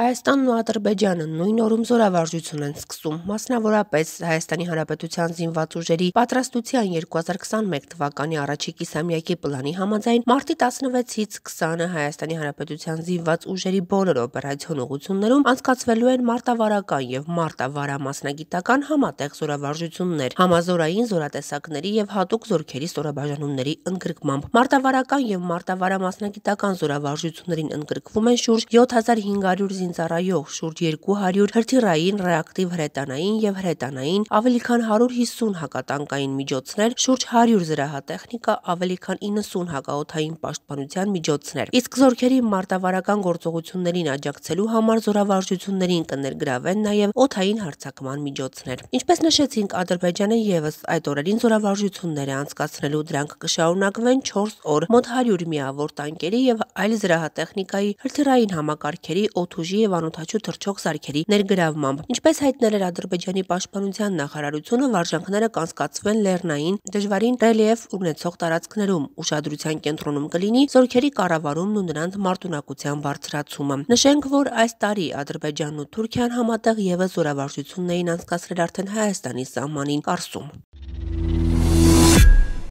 Հայաստանն ու Ադրբեջանը նույն օրում զորավարժություն են սկսում։ Մասնավորապես Հայաստանի Հանրապետության զինված ուժերի պատրաստության 2021 թվականի առաջի կիսամյակի պլանի համաձայն մարտի 16-ից 20-ը Հայաստանի Հանրապետության զինված ուժերի բոլոր օպերացիոն ուղություններում անցկացվելու են մարտավարական եւ մարտավարամասնագիտական համատեղ զորավարժություններ, համազորային զորատեսակների եւ հատուկ զորքերի ստորաբաժանումների ընդգրկմամբ։ Մարտավարական եւ մարտավարամասնագիտական զորավարժություններին ընդգրկվում են շուրջ 7500 զինվորներ են ծառայող շուրջ 200 հրթիռային, ռեակտիվ հրետանային եւ հրետանային, ավելի քան 150 հակատանկային միջոցներ, շուրջ 100 զրահատեխնիկա, ավելի քան 90 հակաօթային պաշտպանության միջոցներ։ Իսկ զորքերի մարտավարական գործողություններին աջակցելու համար զորավարժություններին կներգրավեն նաեւ օթային հարցակման միջոցներ։ Ինչպես նշեցինք, Ադրբեջանը եւս այդ օրերին զորավարժություններ է անցկացնելու դրանք կշարունակվեն 4 օր։ Մոտ 100 միավոր տանկերի եւ այլ զրահատեխնիկայի հրթիռային համակարգերի օթուժի թռչողի եւ անօթաչու թռչող սարքերի ներգրավմամբ։ Ինչպես հայտնել էր Ադրբեջանի պաշտպանության նախարարությունը, վարժանքները կանցկացվեն լեռնային, դժվարին ռելիեֆ ունեցող տարածքներում, ուշադրության կենտրոնում կլինի զորքերի կառավարումն ու նրանց մարտունակության բարձրացումը։ Նշենք, որ այս տարի Ադրբեջանն ու Թուրքիան համատեղ եւս զորավարժությունն էին անցկացրել արդեն Հայաստանի սահմանին Կարսում։